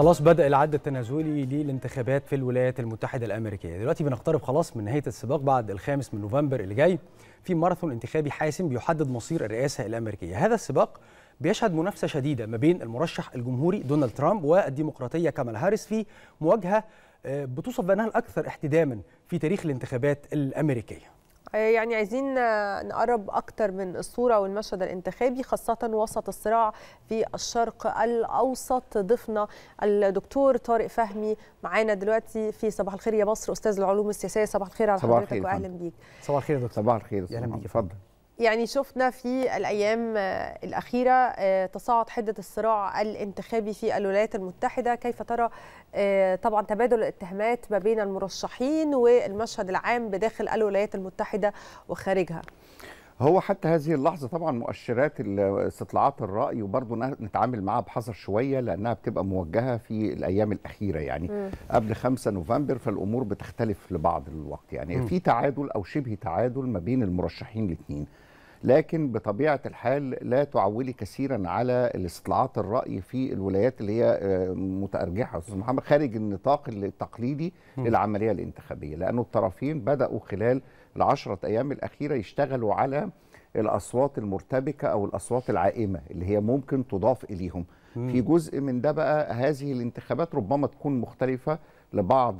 خلاص بدأ العد التنازلي للانتخابات في الولايات المتحدة الأمريكية دلوقتي بنقترب خلاص من نهاية السباق بعد الخامس من نوفمبر اللي جاي في ماراثون انتخابي حاسم بيحدد مصير الرئاسة الأمريكية هذا السباق بيشهد منافسة شديدة ما بين المرشح الجمهوري دونالد ترامب والديمقراطية كامالا هاريس في مواجهة آه، بتوصف بأنها الأكثر احتداما في تاريخ الانتخابات الأمريكية آه، يعني عايزين آه، نقرب اكتر من الصوره والمشهد الانتخابي خاصه وسط الصراع في الشرق الاوسط ضيفنا الدكتور طارق فهمي معانا دلوقتي في صباح الخير يا مصر استاذ العلوم السياسيه صباح الخير على حضرتك واهلا بيك صباح الخير يا دكتور صباح الخير اهلا بيك اتفضل يعني شفنا في الأيام آه، الأخيرة آه، تصاعد حدة الصراع الانتخابي في الولايات المتحدة كيف ترى آه، طبعا تبادل الاتهامات ما بين المرشحين والمشهد العام بداخل الولايات المتحدة وخارجها هو حتى هذه اللحظة طبعا مؤشرات استطلاعات الرأي وبرضه نتعامل معها بحذر شوية لأنها بتبقى موجهة في الأيام الأخيرة يعني م. قبل 5 نوفمبر فالأمور بتختلف لبعض الوقت يعني م. في تعادل أو شبه تعادل ما بين المرشحين الاثنين لكن بطبيعه الحال لا تعولي كثيرا على الاستطلاعات الراي في الولايات اللي هي آه، متارجحه استاذ محمد خارج النطاق التقليدي للعمليه الانتخابيه لانه الطرفين بداوا خلال العشرة ايام الاخيره يشتغلوا على الاصوات المرتبكه او الاصوات العائمه اللي هي ممكن تضاف اليهم في جزء من ده بقى هذه الانتخابات ربما تكون مختلفه لبعض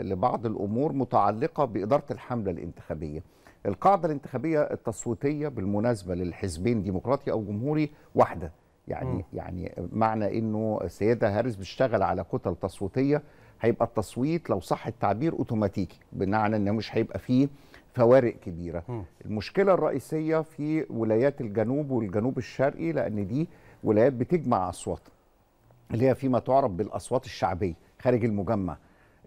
لبعض الامور متعلقه باداره الحمله الانتخابيه القاعده الانتخابيه التصويتيه بالمناسبه للحزبين ديمقراطي او جمهوري واحده يعني م. يعني معنى انه السيده هاريس بتشتغل على كتل تصويتيه هيبقى التصويت لو صح التعبير اوتوماتيكي بمعنى انه مش هيبقى فيه فوارق كبيره م. المشكله الرئيسيه في ولايات الجنوب والجنوب الشرقي لان دي ولايات بتجمع اصوات اللي هي فيما تعرف بالاصوات الشعبيه خارج المجمع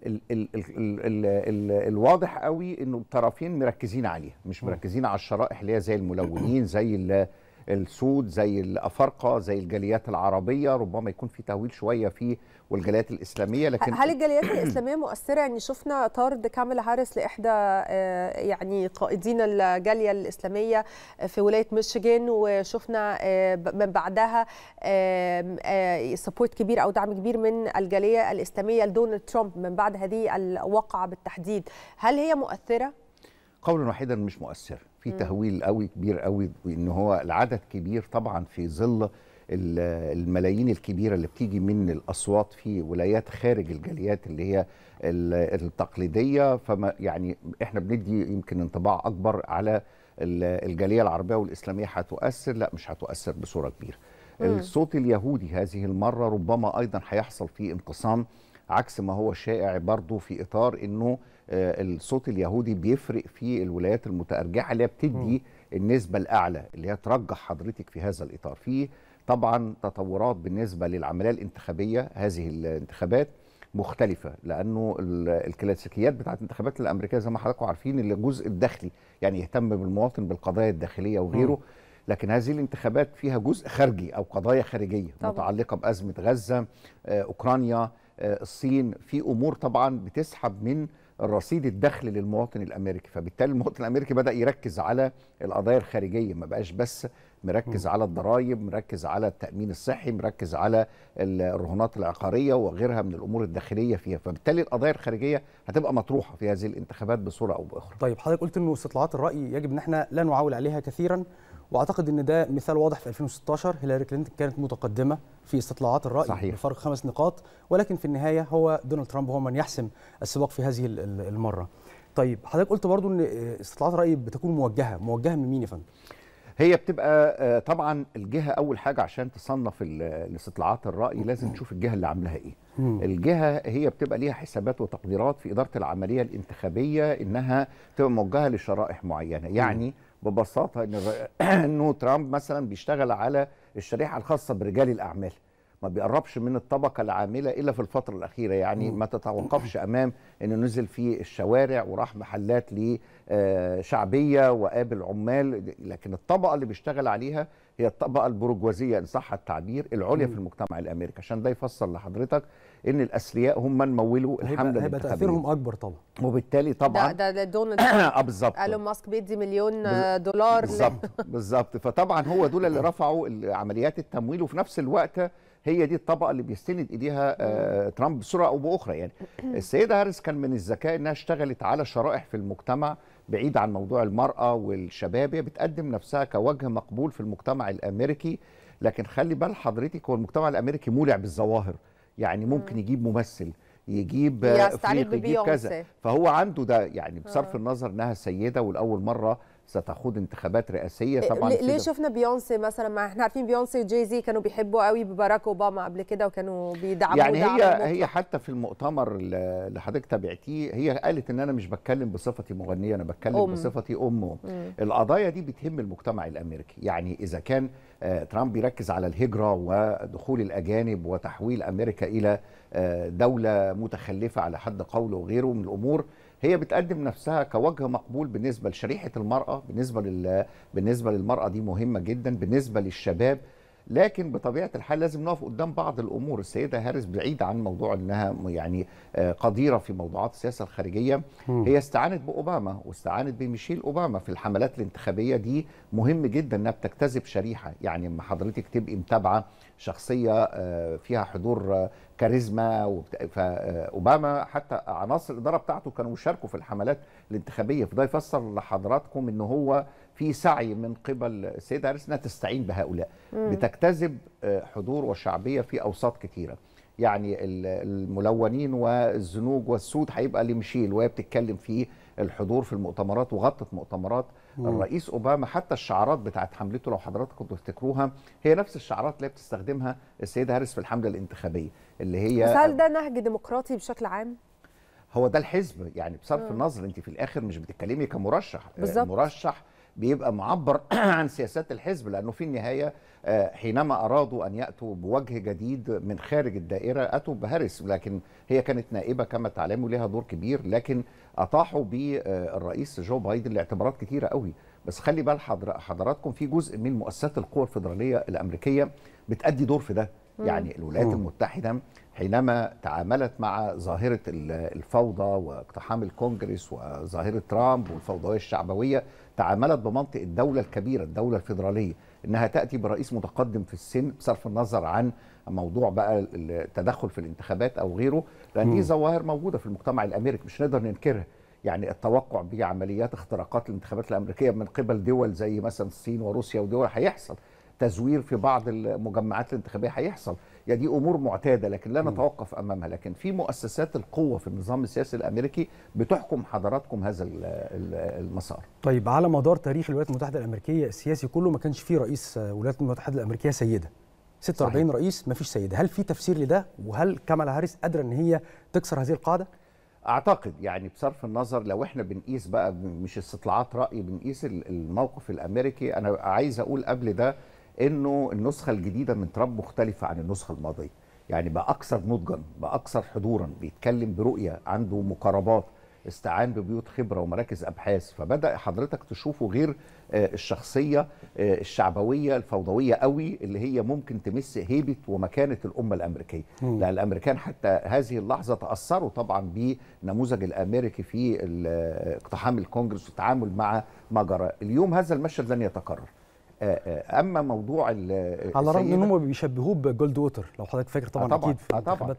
الـ الـ الـ الـ الـ الواضح قوي انه الطرفين مركزين عليها مش مركزين على الشرائح اللي هي زي الملونين زي اللي السود زي الافارقه زي الجاليات العربيه ربما يكون في تهويل شويه في والجاليات الاسلاميه لكن هل الجاليات الاسلاميه مؤثره يعني شفنا طرد كامل هاريس لاحدى آه، يعني قائدين الجاليه الاسلاميه آه، في ولايه ميشيغان وشفنا آه، من بعدها سبورت كبير او دعم كبير من الجاليه الاسلاميه لدونالد ترامب من بعد هذه الواقعه بالتحديد هل هي مؤثره قولا واحدا مش مؤثره في تهويل قوي كبير قوي ان هو العدد كبير طبعا في ظل الملايين الكبيره اللي بتيجي من الاصوات في ولايات خارج الجاليات اللي هي التقليديه فما يعني احنا بندي يمكن انطباع اكبر على الجاليه العربيه والاسلاميه هتؤثر لا مش هتؤثر بصوره كبيره الصوت اليهودي هذه المره ربما ايضا هيحصل فيه انقسام عكس ما هو شائع برضه في اطار انه آه، الصوت اليهودي بيفرق في الولايات المتارجحه اللي هي بتدي النسبه الاعلى اللي هي ترجح حضرتك في هذا الاطار في طبعا تطورات بالنسبه للعمليه الانتخابيه هذه الانتخابات مختلفه لانه الكلاسيكيات بتاعت الانتخابات الامريكيه زي ما حضراتكم عارفين اللي الجزء الداخلي يعني يهتم بالمواطن بالقضايا الداخليه وغيره لكن هذه الانتخابات فيها جزء خارجي او قضايا خارجيه طبعا. متعلقه بازمه غزه آه، اوكرانيا آه، الصين في امور طبعا بتسحب من رصيد الدخل للمواطن الامريكي فبالتالي المواطن الامريكي بدا يركز على القضايا الخارجيه ما بقاش بس مركز على الضرائب مركز على التامين الصحي مركز على الرهونات العقاريه وغيرها من الامور الداخليه فيها فبالتالي القضايا الخارجيه هتبقى مطروحه في هذه الانتخابات بصوره او باخرى طيب حضرتك قلت انه استطلاعات الراي يجب ان احنا لا نعول عليها كثيرا واعتقد ان ده مثال واضح في 2016 هيلاري كلينتون كانت متقدمه في استطلاعات الراي صحيح. بفرق خمس نقاط ولكن في النهايه هو دونالد ترامب هو من يحسم السباق في هذه المره طيب حضرتك قلت برضو ان استطلاعات الراي بتكون موجهه موجهه من مين يا فندم هي بتبقى آه، طبعا الجهه اول حاجه عشان تصنف الاستطلاعات الراي لازم تشوف الجهه اللي عاملاها ايه الجهه هي بتبقى ليها حسابات وتقديرات في اداره العمليه الانتخابيه انها تبقى موجهه لشرائح معينه يعني ببساطه ان انه ترامب مثلا بيشتغل على الشريحه الخاصه برجال الاعمال ما بيقربش من الطبقة العاملة إلا في الفترة الأخيرة يعني ما تتوقفش أمام أنه نزل في الشوارع وراح محلات لشعبية آه، وقابل عمال لكن الطبقة اللي بيشتغل عليها هي الطبقه البرجوازيه ان صح التعبير العليا في المجتمع الامريكي عشان ده يفسر لحضرتك ان الاثرياء هم من مولوا الحمله هيبقى تاثيرهم اكبر طبعا وبالتالي طبعا ده ده دونالد اه بالظبط ايلون ماسك بيدي مليون دولار بالظبط بالظبط فطبعا هو دول اللي رفعوا عمليات التمويل وفي نفس الوقت هي دي الطبقه اللي بيستند ايديها آه ترامب بصوره او باخرى يعني السيده هاريس كان من الذكاء انها اشتغلت على شرائح في المجتمع بعيد عن موضوع المراه والشباب هي بتقدم نفسها كوجه مقبول في المجتمع الامريكي لكن خلي بال حضرتك هو المجتمع الامريكي مولع بالظواهر يعني ممكن يجيب ممثل يجيب افريقي يجيب كذا فهو عنده ده يعني اه. بصرف النظر انها سيده ولاول مره ستخوض انتخابات رئاسيه إيه، طبعا ليه شفنا بيونسي مثلا ما احنا عارفين بيونسي وجي زي كانوا بيحبوا قوي بباراك اوباما قبل كده وكانوا بيدعموا يعني هي هي حتى في المؤتمر اللي حضرتك تابعتيه هي قالت ان انا مش بتكلم بصفتي مغنيه انا بتكلم أم. بصفتي ام القضايا دي بتهم المجتمع الامريكي يعني اذا كان آه، ترامب بيركز على الهجره ودخول الاجانب وتحويل امريكا الى آه، دوله متخلفه على حد قوله وغيره من الامور هي بتقدم نفسها كوجه مقبول بالنسبه لشريحه المراه بالنسبه لل... بالنسبه للمراه دي مهمه جدا بالنسبه للشباب لكن بطبيعه الحال لازم نقف قدام بعض الامور السيده هارس بعيد عن موضوع انها يعني آه، قديره في موضوعات السياسه الخارجيه هي استعانت باوباما واستعانت بميشيل اوباما في الحملات الانتخابيه دي مهم جدا انها بتجتذب شريحه يعني اما حضرتك تبقي متابعه شخصيه آه، فيها حضور آه، كاريزما فاوباما حتى عناصر الاداره بتاعته كانوا شاركوا في الحملات الانتخابيه فده يفسر لحضراتكم ان هو في سعي من قبل السيده هاريس انها تستعين بهؤلاء مم. بتجتذب آه، حضور وشعبيه في اوساط كثيره يعني الملونين والزنوج والسود هيبقى لمشيل وهي بتتكلم في الحضور في المؤتمرات وغطت مؤتمرات مم. الرئيس اوباما حتى الشعارات بتاعت حملته لو حضراتكم تفتكروها هي نفس الشعارات اللي بتستخدمها السيده هاريس في الحمله الانتخابيه اللي هي بس هل ده نهج ديمقراطي بشكل عام؟ هو ده الحزب يعني بصرف النظر انت في الاخر مش بتتكلمي كمرشح آه، بالزبط. المرشح بيبقى معبر عن سياسات الحزب لانه في النهايه آه، حينما ارادوا ان ياتوا بوجه جديد من خارج الدائره اتوا بهارس لكن هي كانت نائبه كما تعلموا لها دور كبير لكن اطاحوا بالرئيس جو بايدن لاعتبارات كثيره قوي بس خلي بال حضراتكم في جزء من مؤسسات القوى الفدراليه الامريكيه بتأدي دور في ده يعني الولايات المتحدة حينما تعاملت مع ظاهرة الفوضى واقتحام الكونجرس وظاهرة ترامب والفوضوية الشعبوية تعاملت بمنطق الدولة الكبيرة الدولة الفيدرالية انها تاتي برئيس متقدم في السن بصرف النظر عن موضوع بقى التدخل في الانتخابات او غيره لان دي ظواهر موجوده في المجتمع الامريكي مش نقدر ننكرها يعني التوقع بعمليات اختراقات الانتخابات الامريكيه من قبل دول زي مثلا الصين وروسيا ودول هيحصل تزوير في بعض المجمعات الانتخابيه هيحصل يعني دي امور معتاده لكن لا نتوقف امامها لكن في مؤسسات القوه في النظام السياسي الامريكي بتحكم حضراتكم هذا المسار طيب على مدار تاريخ الولايات المتحده الامريكيه السياسي كله ما كانش فيه رئيس الولايات المتحده الامريكيه سيده 46 صحيح. رئيس ما فيش سيده هل في تفسير لده وهل كامالا هاريس قادره ان هي تكسر هذه القاعده اعتقد يعني بصرف النظر لو احنا بنقيس بقى مش استطلاعات راي بنقيس الموقف الامريكي انا عايز اقول قبل ده انه النسخه الجديده من ترامب مختلفه عن النسخه الماضيه يعني بقى اكثر نضجا بقى اكثر حضورا بيتكلم برؤيه عنده مقاربات استعان ببيوت خبره ومراكز ابحاث فبدا حضرتك تشوفه غير آه، الشخصيه آه، الشعبويه الفوضويه قوي اللي هي ممكن تمس هيبه ومكانه الامه الامريكيه مم. لان الامريكان حتى هذه اللحظه تاثروا طبعا بنموذج الامريكي في آه، اقتحام الكونجرس والتعامل مع ما جرى اليوم هذا المشهد لن يتكرر اما موضوع على الرغم ان هم بيشبهوه بجولد ووتر لو حضرتك فاكر طبعا, آه، طبعا اكيد في آه طبعا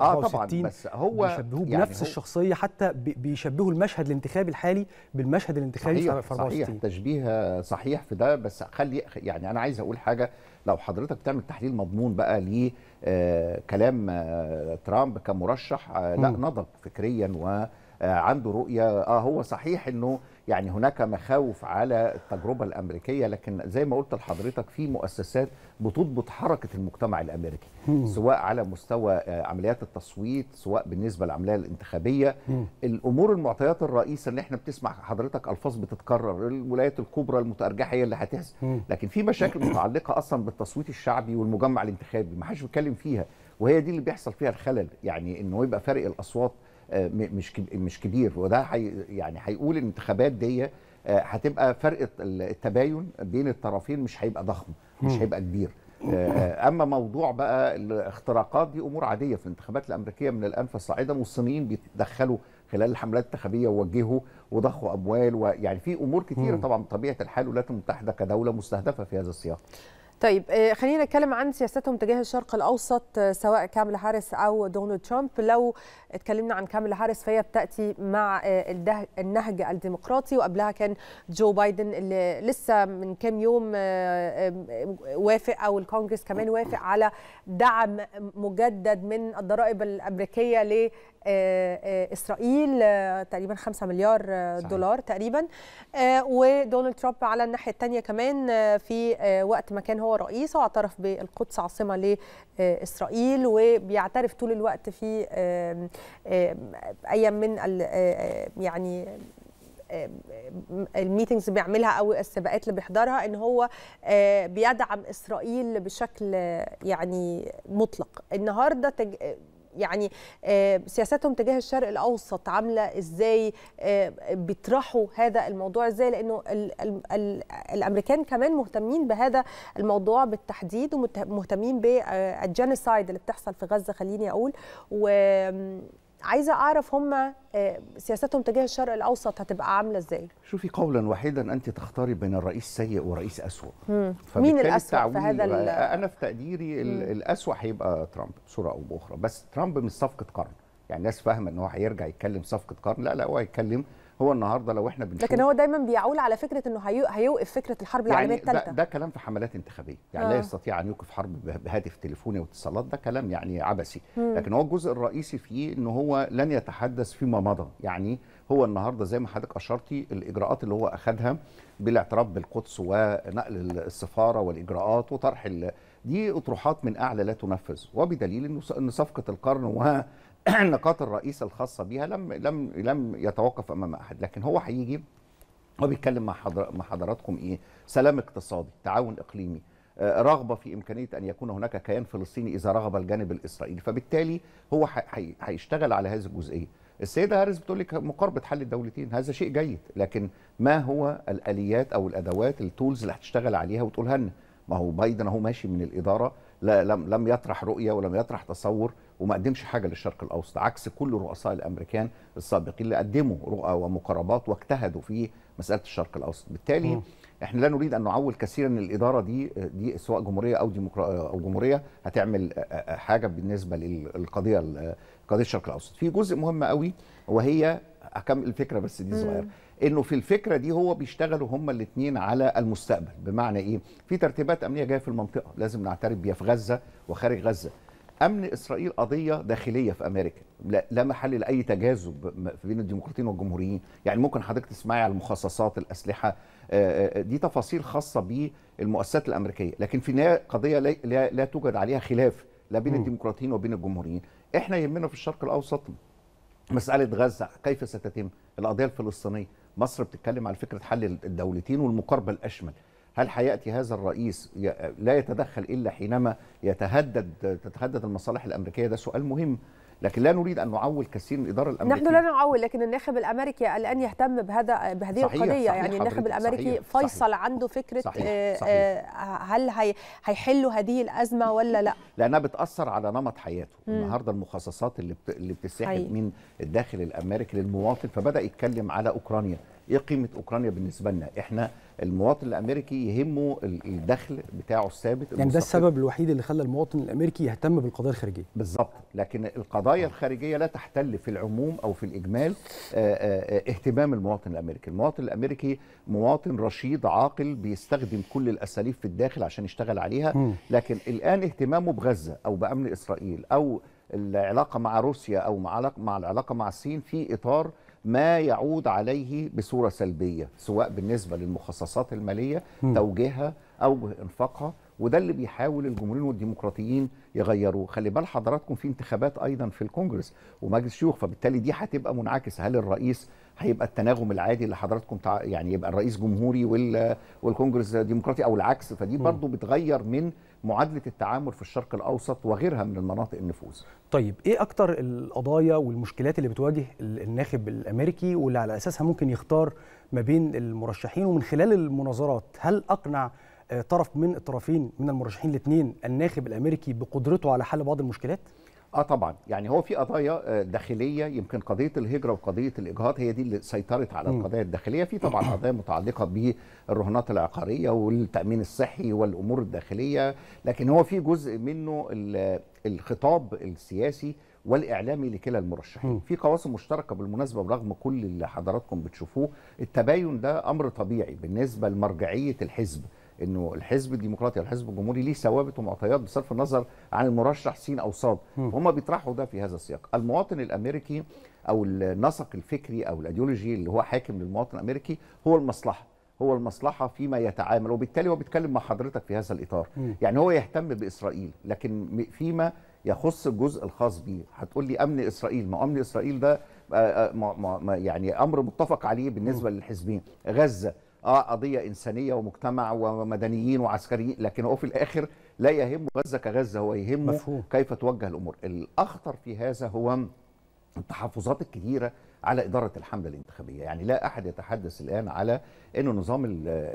آه طبعا بس هو بيشبهوه يعني بنفس هو الشخصيه حتى بيشبهوا المشهد الانتخابي الحالي بالمشهد الانتخابي صحيح في 64 صحيح تشبيه صحيح في ده بس خلي يعني انا عايز اقول حاجه لو حضرتك بتعمل تحليل مضمون بقى ليه آه كلام آه ترامب كمرشح آه لا نضج فكريا و آه، عنده رؤيه اه هو صحيح انه يعني هناك مخاوف على التجربه الامريكيه لكن زي ما قلت لحضرتك في مؤسسات بتضبط حركه المجتمع الامريكي سواء على مستوى آه، عمليات التصويت سواء بالنسبه للعمليه الانتخابيه الامور المعطيات الرئيسه اللي احنا بتسمع حضرتك الفاظ بتتكرر الولايات الكبرى المتارجحه هي اللي هتحصل لكن في مشاكل متعلقه اصلا بالتصويت الشعبي والمجمع الانتخابي ما حدش بيتكلم فيها وهي دي اللي بيحصل فيها الخلل يعني انه يبقى فارق الاصوات آه، مش مش كبير وده حي يعني هيقول الانتخابات دي آه، هتبقى فرق التباين بين الطرفين مش هيبقى ضخم مش هيبقى كبير آه، اما موضوع بقى الاختراقات دي امور عاديه في الانتخابات الامريكيه من الان فصاعدا والصينيين بيتدخلوا خلال الحملات الانتخابيه ووجهوا وضخوا اموال ويعني في امور كثيره طبعا بطبيعه الحال الولايات المتحده كدوله مستهدفه في هذا السياق. طيب خلينا نتكلم عن سياستهم تجاه الشرق الاوسط سواء كاملا هاريس او دونالد ترامب لو اتكلمنا عن كامل هاريس فهي بتاتي مع آه، النهج الديمقراطي وقبلها كان جو بايدن اللي لسه من كام يوم آه، وافق او الكونجرس كمان وافق على دعم مجدد من الضرائب الامريكيه ل آه، اسرائيل تقريبا 5 مليار صحيح. دولار تقريبا ودونالد ترامب على الناحيه الثانيه كمان في وقت ما كان هو رئيس واعترف بالقدس عاصمه لاسرائيل وبيعترف طول الوقت في آه، اي من آه، آه، يعني الميتنجز بيعملها او السباقات اللي بيحضرها ان هو بيدعم اسرائيل بشكل يعني مطلق النهارده يعني آه، سياساتهم تجاه الشرق الاوسط عامله ازاي آه، بيطرحوا هذا الموضوع ازاي لانه الـ الـ الـ الامريكان كمان مهتمين بهذا الموضوع بالتحديد ومهتمين بالجينوسايد آه، اللي بتحصل في غزه خليني اقول و عايزه اعرف هم آه، سياستهم تجاه الشرق الاوسط هتبقى عامله ازاي شوفي قولا واحدا انت تختاري بين الرئيس سيء ورئيس اسوء مين الاسوء في هذا آه، انا في تقديري الاسوء هيبقى ترامب بصوره او باخرى بس ترامب مش صفقه قرن يعني الناس فاهمه ان هو هيرجع يتكلم صفقه قرن لا لا هو هيتكلم هو النهارده لو احنا بنشوف لكن هو دايما بيعول على فكره انه هيوقف فكره الحرب العالميه يعني الثالثه ده, ده كلام في حملات انتخابيه يعني آه. لا يستطيع ان يوقف حرب بهاتف تليفوني واتصالات ده كلام يعني عبثي لكن هو الجزء الرئيسي فيه ان هو لن يتحدث فيما مضى يعني هو النهارده زي ما حضرتك اشرتي الاجراءات اللي هو اخذها بالاعتراف بالقدس ونقل السفاره والاجراءات وطرح دي اطروحات من اعلى لا تنفذ وبدليل انه ان صفقه القرن و النقاط الرئيسه الخاصه بها لم لم لم يتوقف امام احد لكن هو هيجي هو بيتكلم مع مع حضراتكم ايه سلام اقتصادي تعاون اقليمي آه، رغبه في امكانيه ان يكون هناك كيان فلسطيني اذا رغب الجانب الاسرائيلي فبالتالي هو هيشتغل على هذه الجزئيه السيده هارس بتقول لك مقاربه حل الدولتين هذا شيء جيد لكن ما هو الاليات او الادوات التولز اللي هتشتغل عليها وتقولها لنا ما هو بايدن اهو ماشي من الاداره لا لم لم يطرح رؤيه ولم يطرح تصور وما قدمش حاجه للشرق الاوسط عكس كل الرؤساء الامريكان السابقين اللي قدموا رؤى ومقاربات واجتهدوا في مساله الشرق الاوسط بالتالي م. احنا لا نريد ان نعول كثيرا ان الاداره دي دي سواء جمهوريه او ديمقراطيه او جمهوريه هتعمل حاجه بالنسبه للقضيه قضيه الشرق الاوسط في جزء مهم قوي وهي كم الفكره بس دي صغيره انه في الفكره دي هو بيشتغلوا هما الاثنين على المستقبل بمعنى ايه في ترتيبات امنيه جايه في المنطقه لازم نعترف بيها في غزه وخارج غزه امن اسرائيل قضيه داخليه في امريكا لا, لا محل لاي تجاذب بين الديمقراطيين والجمهوريين يعني ممكن حضرتك تسمعي على المخصصات الاسلحه آه، آه، دي تفاصيل خاصه بالمؤسسات الامريكيه لكن في النهايه قضيه لا, لا, لا توجد عليها خلاف لا بين الديمقراطيين وبين الجمهوريين احنا يهمنا في الشرق الاوسط مساله غزه كيف ستتم القضيه الفلسطينيه مصر بتتكلم على فكره حل الدولتين والمقاربه الاشمل هل حياتي هذا الرئيس لا يتدخل الا حينما يتهدد تتهدد المصالح الامريكيه ده سؤال مهم لكن لا نريد ان نعول كثير من الاداره الامريكيه نحن لا نعول لكن الناخب الامريكي الان يهتم بهذا بهذه صحيح القضيه صحيح يعني الناخب الامريكي صحيح فيصل صحيح عنده فكره صحيح آه, آه، صحيح هل هي هيحلوا هذه الازمه ولا لا لانها بتاثر على نمط حياته النهارده المخصصات اللي بت... اللي بتسحب من الداخل الامريكي للمواطن فبدا يتكلم على اوكرانيا ايه قيمه اوكرانيا بالنسبه لنا احنا المواطن الامريكي يهمه الدخل بتاعه الثابت يعني ده السبب الوحيد اللي خلى المواطن الامريكي يهتم بالقضايا الخارجيه بالظبط لكن القضايا الخارجيه لا تحتل في العموم او في الاجمال آه، آه، آه، اهتمام المواطن الامريكي المواطن الامريكي مواطن رشيد عاقل بيستخدم كل الاساليب في الداخل عشان يشتغل عليها لكن الان اهتمامه بغزه او بامن اسرائيل او العلاقه مع روسيا او مع مع العلاقه مع الصين في اطار ما يعود عليه بصوره سلبيه سواء بالنسبه للمخصصات الماليه توجيهها او انفاقها وده اللي بيحاول الجمهوريين والديمقراطيين يغيروه خلي بال حضراتكم في انتخابات ايضا في الكونجرس ومجلس الشيوخ فبالتالي دي هتبقى منعكس هل الرئيس هيبقى التناغم العادي اللي حضراتكم يعني يبقى الرئيس جمهوري والكونجرس ديمقراطي او العكس فدي برضو بتغير من معادله التعامل في الشرق الاوسط وغيرها من المناطق النفوذ طيب ايه اكتر القضايا والمشكلات اللي بتواجه الناخب الامريكي واللي على اساسها ممكن يختار ما بين المرشحين ومن خلال المناظرات هل اقنع آه، طرف من الطرفين من المرشحين الاثنين الناخب الامريكي بقدرته على حل بعض المشكلات؟ اه طبعا يعني هو في قضايا آه، داخليه يمكن قضيه الهجره وقضيه الاجهاض هي دي اللي سيطرت على القضايا الداخليه في طبعا قضايا متعلقه بالرهانات العقاريه والتامين الصحي والامور الداخليه لكن هو في جزء منه الخطاب السياسي والاعلامي لكلا المرشحين في قواسم مشتركه بالمناسبه برغم كل اللي حضراتكم بتشوفوه التباين ده امر طبيعي بالنسبه لمرجعيه الحزب انه الحزب الديمقراطي او الحزب الجمهوري ليه ثوابت ومعطيات بصرف النظر عن المرشح سين او صاد هم بيطرحوا ده في هذا السياق المواطن الامريكي او النسق الفكري او الايديولوجي اللي هو حاكم للمواطن الامريكي هو المصلحه هو المصلحه فيما يتعامل وبالتالي هو بيتكلم مع حضرتك في هذا الاطار م. يعني هو يهتم باسرائيل لكن فيما يخص الجزء الخاص بيه هتقول لي امن اسرائيل ما امن اسرائيل ده يعني امر متفق عليه بالنسبه للحزبين غزه اه قضيه انسانيه ومجتمع ومدنيين وعسكريين لكن هو في الاخر لا يهمه غزه كغزه هو يهمه مفهوم. كيف توجه الامور الاخطر في هذا هو التحفظات الكثيره على إدارة الحملة الانتخابية يعني لا أحد يتحدث الآن على أن النظام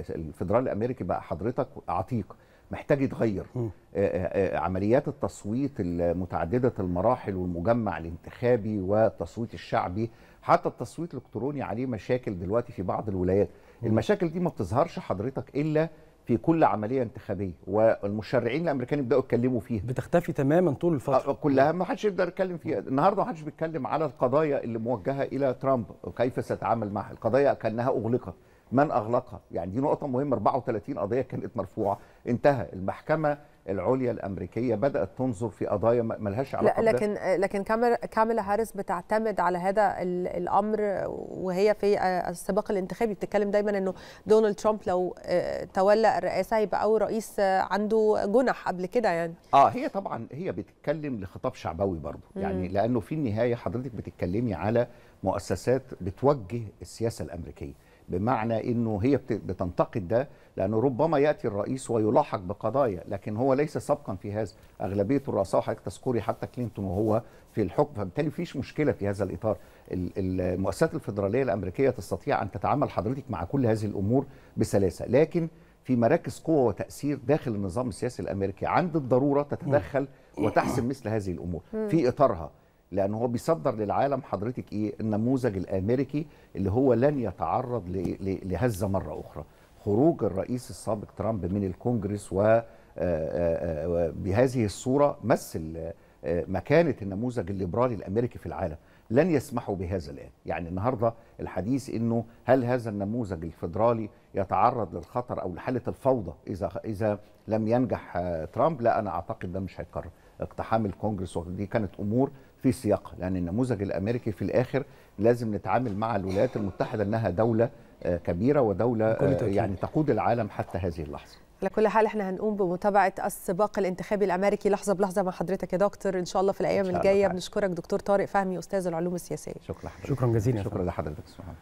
الفدرالي الأمريكي بقى حضرتك عتيق محتاج يتغير آه، آه، آه، عمليات التصويت المتعدده المراحل والمجمع الانتخابي والتصويت الشعبي حتى التصويت الإلكتروني عليه مشاكل دلوقتي في بعض الولايات المشاكل دي ما بتظهرش حضرتك الا في كل عمليه انتخابيه والمشرعين الامريكان يبداوا يتكلموا فيها بتختفي تماما طول الفتره آه، كلها ما حدش يقدر يتكلم فيها النهارده ما حدش بيتكلم على القضايا اللي موجهه الى ترامب وكيف سيتعامل معها القضايا كانها اغلقت من اغلقها يعني دي نقطه مهمه 34 قضيه كانت مرفوعه انتهى المحكمه العليا الامريكيه بدات تنظر في قضايا ملهاش علاقه لا لكن ده. لكن كاميلا هاريس بتعتمد على هذا الامر وهي في السباق الانتخابي بتتكلم دايما انه دونالد ترامب لو آه، تولى الرئاسه هيبقى اول رئيس آه، عنده جنح قبل كده يعني اه هي طبعا هي بتتكلم لخطاب شعبوي برضه يعني لانه في النهايه حضرتك بتتكلمي على مؤسسات بتوجه السياسه الامريكيه بمعنى انه هي بتنتقد ده لانه ربما ياتي الرئيس ويلاحق بقضايا لكن هو ليس سبقا في هذا اغلبيه الرؤساء حضرتك تذكري حتى كلينتون وهو في الحكم فبالتالي فيش مشكله في هذا الاطار المؤسسات الفدراليه الامريكيه تستطيع ان تتعامل حضرتك مع كل هذه الامور بسلاسه لكن في مراكز قوه وتاثير داخل النظام السياسي الامريكي عند الضروره تتدخل وتحسم مثل هذه الامور في اطارها لأنه هو بيصدر للعالم حضرتك ايه النموذج الامريكي اللي هو لن يتعرض لهزه مره اخرى خروج الرئيس السابق ترامب من الكونجرس وبهذه آه، آه، آه، الصوره مثل مكانه النموذج الليبرالي الامريكي في العالم لن يسمحوا بهذا الان يعني النهارده الحديث انه هل هذا النموذج الفيدرالي يتعرض للخطر او لحاله الفوضى اذا اذا لم ينجح ترامب لا انا اعتقد ده مش هيتكرر اقتحام الكونجرس ودي كانت امور في سياقها لان النموذج الامريكي في الاخر لازم نتعامل مع الولايات المتحده انها دوله آه، كبيره ودوله آه، يعني تقود العالم حتى هذه اللحظه على كل حال احنا هنقوم بمتابعه السباق الانتخابي الامريكي لحظه بلحظه مع حضرتك يا دكتور ان شاء الله في الايام الجايه بنشكرك دكتور طارق فهمي استاذ العلوم السياسيه شكرا حضرتك. شكرا جزيلا شكرا لحضرتك